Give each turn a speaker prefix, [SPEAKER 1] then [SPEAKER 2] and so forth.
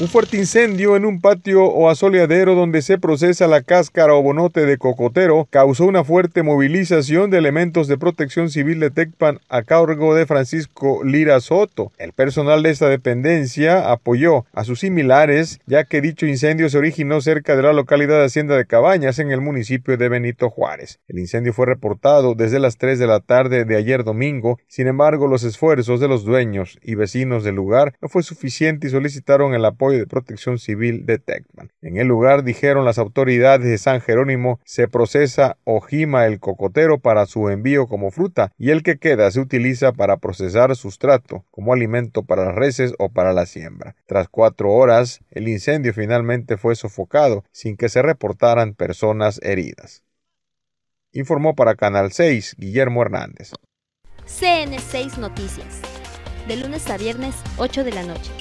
[SPEAKER 1] Un fuerte incendio en un patio o asoleadero donde se procesa la cáscara o bonote de cocotero causó una fuerte movilización de elementos de protección civil de Tecpan a cargo de Francisco Lira Soto. El personal de esta dependencia apoyó a sus similares ya que dicho incendio se originó cerca de la localidad de Hacienda de Cabañas en el municipio de Benito Juárez. El incendio fue reportado desde las 3 de la tarde de ayer domingo, sin embargo los esfuerzos de los dueños y vecinos del lugar no fue suficiente y solicitaron el apoyo de Protección Civil de Tecman. En el lugar, dijeron las autoridades de San Jerónimo, se procesa ojima el cocotero para su envío como fruta y el que queda se utiliza para procesar sustrato como alimento para las reses o para la siembra. Tras cuatro horas, el incendio finalmente fue sofocado sin que se reportaran personas heridas. Informó para Canal 6 Guillermo Hernández.
[SPEAKER 2] CN6 Noticias. De lunes a viernes, 8 de la noche.